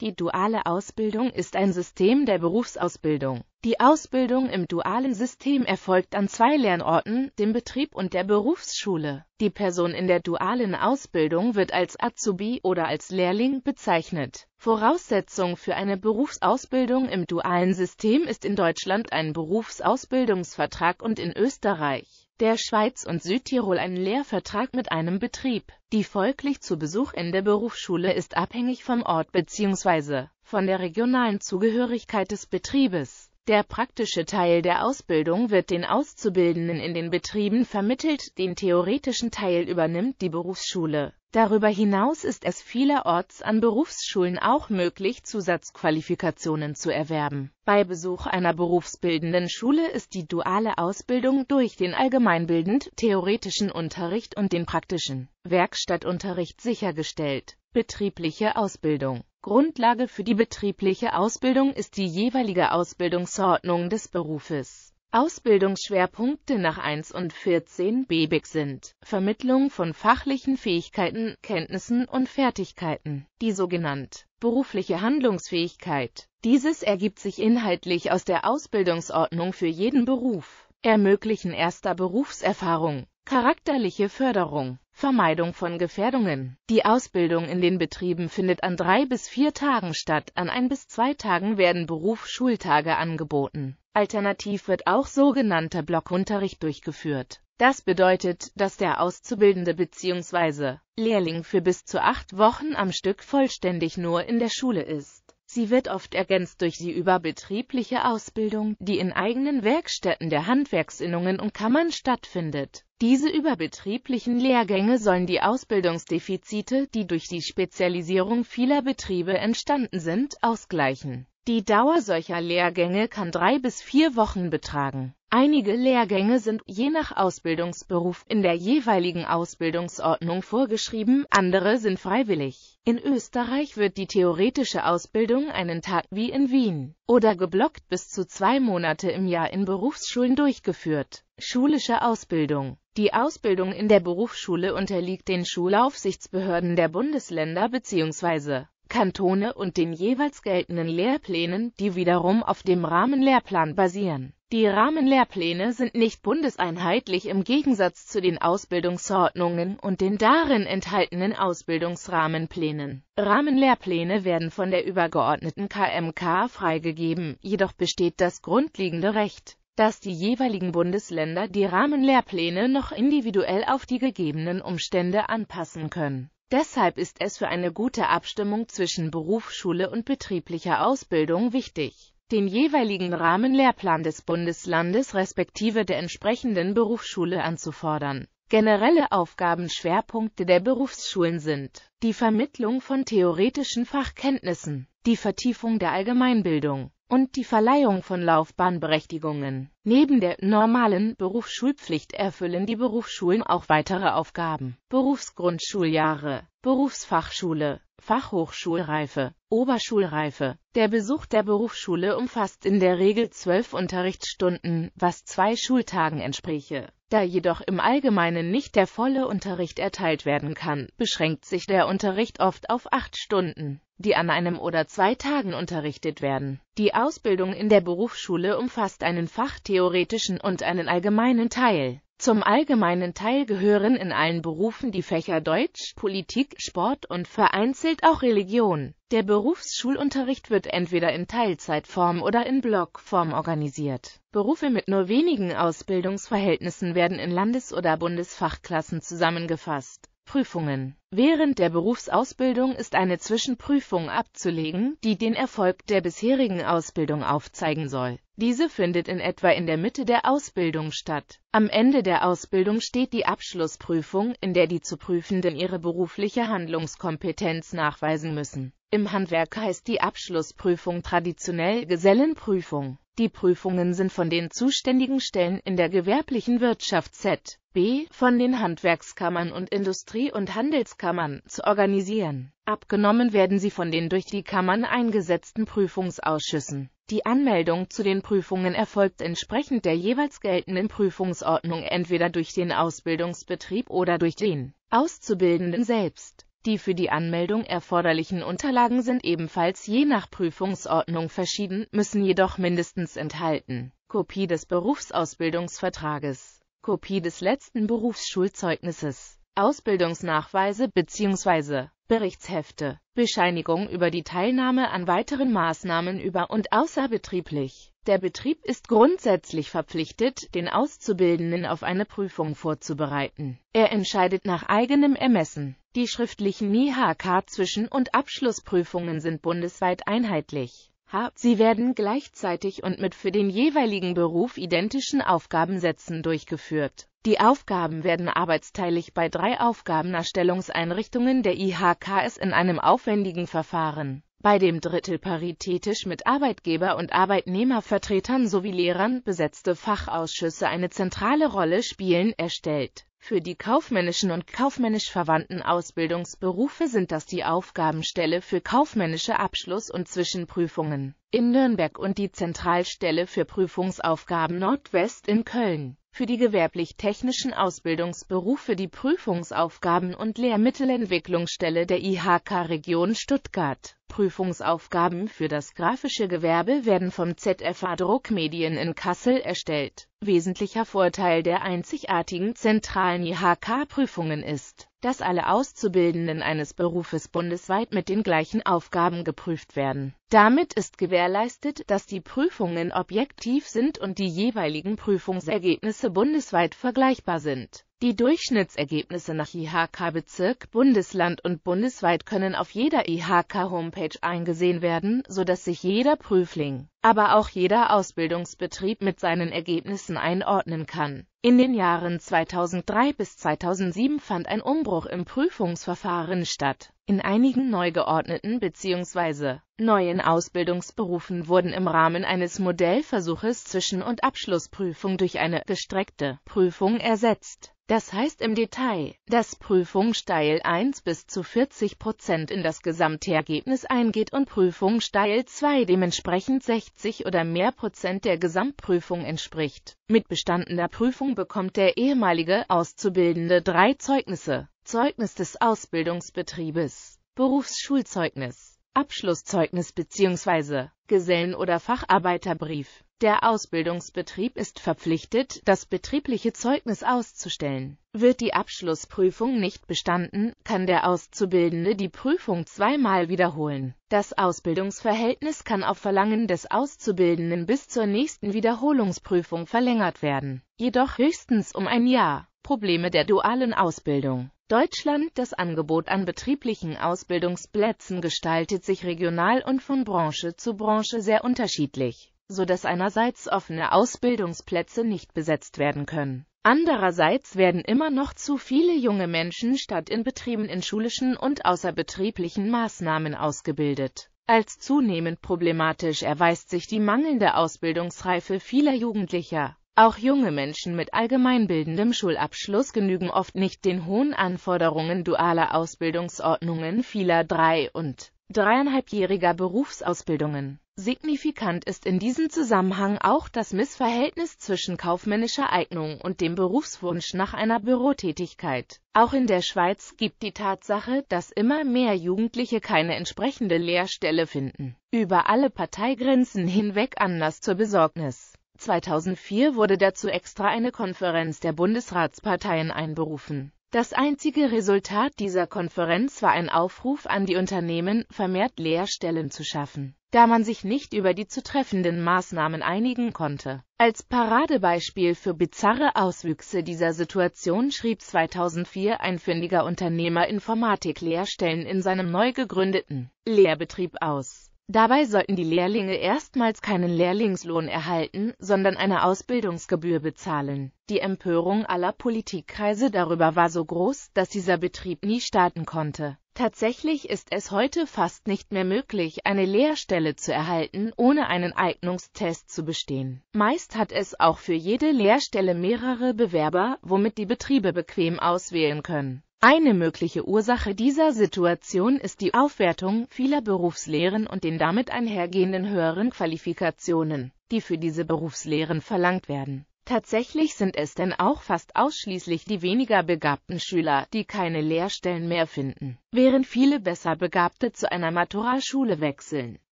Die duale Ausbildung ist ein System der Berufsausbildung. Die Ausbildung im dualen System erfolgt an zwei Lernorten, dem Betrieb und der Berufsschule. Die Person in der dualen Ausbildung wird als Azubi oder als Lehrling bezeichnet. Voraussetzung für eine Berufsausbildung im dualen System ist in Deutschland ein Berufsausbildungsvertrag und in Österreich der Schweiz und Südtirol einen Lehrvertrag mit einem Betrieb. Die folglich zu Besuch in der Berufsschule ist abhängig vom Ort bzw. von der regionalen Zugehörigkeit des Betriebes. Der praktische Teil der Ausbildung wird den Auszubildenden in den Betrieben vermittelt, den theoretischen Teil übernimmt die Berufsschule Darüber hinaus ist es vielerorts an Berufsschulen auch möglich, Zusatzqualifikationen zu erwerben. Bei Besuch einer berufsbildenden Schule ist die duale Ausbildung durch den allgemeinbildend theoretischen Unterricht und den praktischen Werkstattunterricht sichergestellt. Betriebliche Ausbildung Grundlage für die betriebliche Ausbildung ist die jeweilige Ausbildungsordnung des Berufes Ausbildungsschwerpunkte nach 1 und 14 BBIC sind Vermittlung von fachlichen Fähigkeiten, Kenntnissen und Fertigkeiten, die sogenannte berufliche Handlungsfähigkeit. Dieses ergibt sich inhaltlich aus der Ausbildungsordnung für jeden Beruf, ermöglichen erster Berufserfahrung, charakterliche Förderung Vermeidung von Gefährdungen. Die Ausbildung in den Betrieben findet an drei bis vier Tagen statt, an ein bis zwei Tagen werden Berufsschultage angeboten. Alternativ wird auch sogenannter Blockunterricht durchgeführt. Das bedeutet, dass der Auszubildende bzw. Lehrling für bis zu acht Wochen am Stück vollständig nur in der Schule ist. Sie wird oft ergänzt durch die überbetriebliche Ausbildung, die in eigenen Werkstätten der Handwerksinnungen und Kammern stattfindet. Diese überbetrieblichen Lehrgänge sollen die Ausbildungsdefizite, die durch die Spezialisierung vieler Betriebe entstanden sind, ausgleichen. Die Dauer solcher Lehrgänge kann drei bis vier Wochen betragen. Einige Lehrgänge sind je nach Ausbildungsberuf in der jeweiligen Ausbildungsordnung vorgeschrieben, andere sind freiwillig. In Österreich wird die theoretische Ausbildung einen Tag wie in Wien oder geblockt bis zu zwei Monate im Jahr in Berufsschulen durchgeführt. Schulische Ausbildung die Ausbildung in der Berufsschule unterliegt den Schulaufsichtsbehörden der Bundesländer bzw. Kantone und den jeweils geltenden Lehrplänen, die wiederum auf dem Rahmenlehrplan basieren. Die Rahmenlehrpläne sind nicht bundeseinheitlich im Gegensatz zu den Ausbildungsordnungen und den darin enthaltenen Ausbildungsrahmenplänen. Rahmenlehrpläne werden von der übergeordneten KMK freigegeben, jedoch besteht das grundlegende Recht dass die jeweiligen Bundesländer die Rahmenlehrpläne noch individuell auf die gegebenen Umstände anpassen können. Deshalb ist es für eine gute Abstimmung zwischen Berufsschule und betrieblicher Ausbildung wichtig, den jeweiligen Rahmenlehrplan des Bundeslandes respektive der entsprechenden Berufsschule anzufordern. Generelle Aufgabenschwerpunkte der Berufsschulen sind die Vermittlung von theoretischen Fachkenntnissen, die Vertiefung der Allgemeinbildung, und die Verleihung von Laufbahnberechtigungen. Neben der normalen Berufsschulpflicht erfüllen die Berufsschulen auch weitere Aufgaben. Berufsgrundschuljahre, Berufsfachschule, Fachhochschulreife, Oberschulreife. Der Besuch der Berufsschule umfasst in der Regel zwölf Unterrichtsstunden, was zwei Schultagen entspräche da jedoch im Allgemeinen nicht der volle Unterricht erteilt werden kann, beschränkt sich der Unterricht oft auf acht Stunden, die an einem oder zwei Tagen unterrichtet werden. Die Ausbildung in der Berufsschule umfasst einen fachtheoretischen und einen allgemeinen Teil zum allgemeinen Teil gehören in allen Berufen die Fächer Deutsch, Politik, Sport und vereinzelt auch Religion. Der Berufsschulunterricht wird entweder in Teilzeitform oder in Blockform organisiert. Berufe mit nur wenigen Ausbildungsverhältnissen werden in Landes- oder Bundesfachklassen zusammengefasst. Prüfungen. Während der Berufsausbildung ist eine Zwischenprüfung abzulegen, die den Erfolg der bisherigen Ausbildung aufzeigen soll. Diese findet in etwa in der Mitte der Ausbildung statt. Am Ende der Ausbildung steht die Abschlussprüfung, in der die zu Prüfenden ihre berufliche Handlungskompetenz nachweisen müssen. Im Handwerk heißt die Abschlussprüfung traditionell Gesellenprüfung. Die Prüfungen sind von den zuständigen Stellen in der gewerblichen Wirtschaft Z. B. von den Handwerkskammern und Industrie- und Handelskammern, zu organisieren. Abgenommen werden sie von den durch die Kammern eingesetzten Prüfungsausschüssen die Anmeldung zu den Prüfungen erfolgt entsprechend der jeweils geltenden Prüfungsordnung entweder durch den Ausbildungsbetrieb oder durch den Auszubildenden selbst. Die für die Anmeldung erforderlichen Unterlagen sind ebenfalls je nach Prüfungsordnung verschieden, müssen jedoch mindestens enthalten Kopie des Berufsausbildungsvertrages, Kopie des letzten Berufsschulzeugnisses Ausbildungsnachweise bzw. Berichtshefte, Bescheinigung über die Teilnahme an weiteren Maßnahmen über und außerbetrieblich. Der Betrieb ist grundsätzlich verpflichtet, den Auszubildenden auf eine Prüfung vorzubereiten. Er entscheidet nach eigenem Ermessen. Die schriftlichen IHK-Zwischen- und Abschlussprüfungen sind bundesweit einheitlich. Sie werden gleichzeitig und mit für den jeweiligen Beruf identischen Aufgabensätzen durchgeführt. Die Aufgaben werden arbeitsteilig bei drei Aufgabenerstellungseinrichtungen der IHKS in einem aufwendigen Verfahren, bei dem Drittel paritätisch mit Arbeitgeber- und Arbeitnehmervertretern sowie Lehrern besetzte Fachausschüsse eine zentrale Rolle spielen, erstellt. Für die kaufmännischen und kaufmännisch verwandten Ausbildungsberufe sind das die Aufgabenstelle für kaufmännische Abschluss- und Zwischenprüfungen in Nürnberg und die Zentralstelle für Prüfungsaufgaben Nordwest in Köln für die gewerblich-technischen Ausbildungsberufe die Prüfungsaufgaben und Lehrmittelentwicklungsstelle der IHK Region Stuttgart. Prüfungsaufgaben für das grafische Gewerbe werden vom ZFA Druckmedien in Kassel erstellt. Wesentlicher Vorteil der einzigartigen zentralen IHK-Prüfungen ist, dass alle Auszubildenden eines Berufes bundesweit mit den gleichen Aufgaben geprüft werden. Damit ist gewährleistet, dass die Prüfungen objektiv sind und die jeweiligen Prüfungsergebnisse Ergebnisse bundesweit vergleichbar sind. Die Durchschnittsergebnisse nach IHK-Bezirk, Bundesland und bundesweit können auf jeder IHK-Homepage eingesehen werden, sodass sich jeder Prüfling, aber auch jeder Ausbildungsbetrieb mit seinen Ergebnissen einordnen kann in den Jahren 2003 bis 2007 fand ein Umbruch im Prüfungsverfahren statt. In einigen neu geordneten bzw. neuen Ausbildungsberufen wurden im Rahmen eines Modellversuches Zwischen- und Abschlussprüfung durch eine gestreckte Prüfung ersetzt. Das heißt im Detail, dass Prüfung Steil 1 bis zu 40 Prozent in das Gesamtergebnis eingeht und Prüfung Steil 2 dementsprechend 60 oder mehr Prozent der Gesamtprüfung entspricht. Mit bestandener Prüfung bekommt der ehemalige Auszubildende drei Zeugnisse. Zeugnis des Ausbildungsbetriebes, Berufsschulzeugnis, Abschlusszeugnis bzw. Gesellen- oder Facharbeiterbrief. Der Ausbildungsbetrieb ist verpflichtet, das betriebliche Zeugnis auszustellen. Wird die Abschlussprüfung nicht bestanden, kann der Auszubildende die Prüfung zweimal wiederholen. Das Ausbildungsverhältnis kann auf Verlangen des Auszubildenden bis zur nächsten Wiederholungsprüfung verlängert werden, jedoch höchstens um ein Jahr. Probleme der dualen Ausbildung Deutschland Das Angebot an betrieblichen Ausbildungsplätzen gestaltet sich regional und von Branche zu Branche sehr unterschiedlich so dass einerseits offene Ausbildungsplätze nicht besetzt werden können. Andererseits werden immer noch zu viele junge Menschen statt in Betrieben in schulischen und außerbetrieblichen Maßnahmen ausgebildet. Als zunehmend problematisch erweist sich die mangelnde Ausbildungsreife vieler Jugendlicher. Auch junge Menschen mit allgemeinbildendem Schulabschluss genügen oft nicht den hohen Anforderungen dualer Ausbildungsordnungen vieler drei- und dreieinhalbjähriger Berufsausbildungen. Signifikant ist in diesem Zusammenhang auch das Missverhältnis zwischen kaufmännischer Eignung und dem Berufswunsch nach einer Bürotätigkeit. Auch in der Schweiz gibt die Tatsache, dass immer mehr Jugendliche keine entsprechende Lehrstelle finden, über alle Parteigrenzen hinweg Anlass zur Besorgnis. 2004 wurde dazu extra eine Konferenz der Bundesratsparteien einberufen das einzige Resultat dieser Konferenz war ein Aufruf an die Unternehmen, vermehrt Lehrstellen zu schaffen, da man sich nicht über die zu treffenden Maßnahmen einigen konnte. Als Paradebeispiel für bizarre Auswüchse dieser Situation schrieb 2004 ein fündiger Unternehmer Informatik-Lehrstellen in seinem neu gegründeten Lehrbetrieb aus Dabei sollten die Lehrlinge erstmals keinen Lehrlingslohn erhalten, sondern eine Ausbildungsgebühr bezahlen. Die Empörung aller Politikkreise darüber war so groß, dass dieser Betrieb nie starten konnte. Tatsächlich ist es heute fast nicht mehr möglich, eine Lehrstelle zu erhalten, ohne einen Eignungstest zu bestehen. Meist hat es auch für jede Lehrstelle mehrere Bewerber, womit die Betriebe bequem auswählen können. Eine mögliche Ursache dieser Situation ist die Aufwertung vieler Berufslehren und den damit einhergehenden höheren Qualifikationen, die für diese Berufslehren verlangt werden Tatsächlich sind es denn auch fast ausschließlich die weniger begabten Schüler, die keine Lehrstellen mehr finden, während viele besser Begabte zu einer Maturalschule wechseln.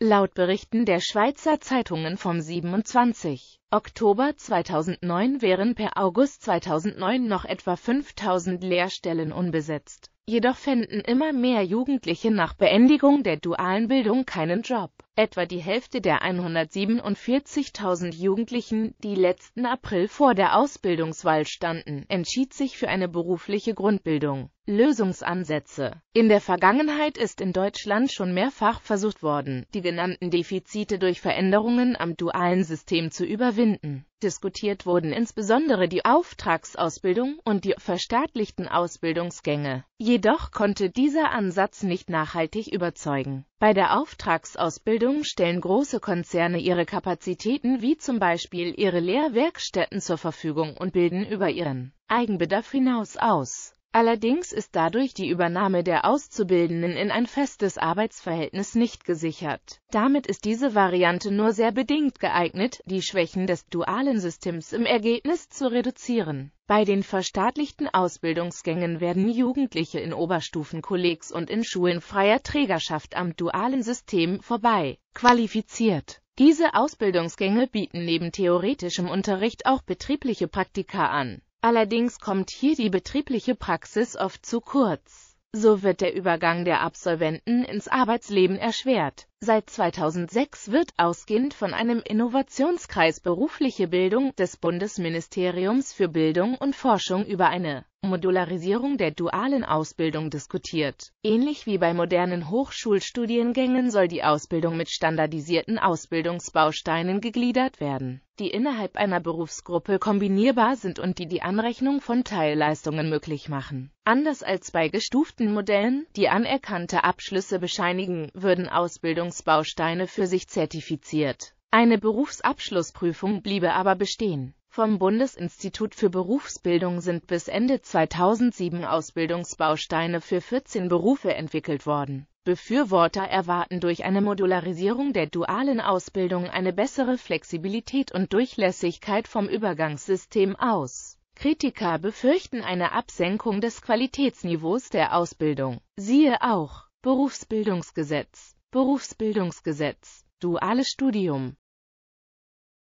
Laut Berichten der Schweizer Zeitungen vom 27. Oktober 2009 wären per August 2009 noch etwa 5000 Lehrstellen unbesetzt. Jedoch fänden immer mehr Jugendliche nach Beendigung der dualen Bildung keinen Job etwa die Hälfte der 147.000 Jugendlichen, die letzten April vor der Ausbildungswahl standen, entschied sich für eine berufliche Grundbildung. Lösungsansätze In der Vergangenheit ist in Deutschland schon mehrfach versucht worden, die genannten Defizite durch Veränderungen am dualen System zu überwinden. Diskutiert wurden insbesondere die Auftragsausbildung und die verstaatlichten Ausbildungsgänge. Jedoch konnte dieser Ansatz nicht nachhaltig überzeugen. Bei der Auftragsausbildung stellen große Konzerne ihre Kapazitäten wie zum Beispiel ihre Lehrwerkstätten zur Verfügung und bilden über ihren Eigenbedarf hinaus aus. Allerdings ist dadurch die Übernahme der Auszubildenden in ein festes Arbeitsverhältnis nicht gesichert. Damit ist diese Variante nur sehr bedingt geeignet, die Schwächen des dualen Systems im Ergebnis zu reduzieren. Bei den verstaatlichten Ausbildungsgängen werden Jugendliche in Oberstufenkollegs und in Schulen freier Trägerschaft am dualen System vorbei qualifiziert. Diese Ausbildungsgänge bieten neben theoretischem Unterricht auch betriebliche Praktika an Allerdings kommt hier die betriebliche Praxis oft zu kurz. So wird der Übergang der Absolventen ins Arbeitsleben erschwert. Seit 2006 wird ausgehend von einem Innovationskreis berufliche Bildung des Bundesministeriums für Bildung und Forschung über eine Modularisierung der dualen Ausbildung diskutiert. Ähnlich wie bei modernen Hochschulstudiengängen soll die Ausbildung mit standardisierten Ausbildungsbausteinen gegliedert werden, die innerhalb einer Berufsgruppe kombinierbar sind und die die Anrechnung von Teilleistungen möglich machen. Anders als bei gestuften Modellen, die anerkannte Abschlüsse bescheinigen, würden Ausbildungs Betonbausteine für sich zertifiziert. Eine Berufsabschlussprüfung bliebe aber bestehen. Vom Bundesinstitut für Berufsbildung sind bis Ende 2007 Ausbildungsbausteine für 14 Berufe entwickelt worden. Befürworter erwarten durch eine Modularisierung der dualen Ausbildung eine bessere Flexibilität und Durchlässigkeit vom Übergangssystem aus. Kritiker befürchten eine Absenkung des Qualitätsniveaus der Ausbildung. Siehe auch Berufsbildungsgesetz. Berufsbildungsgesetz, duales Studium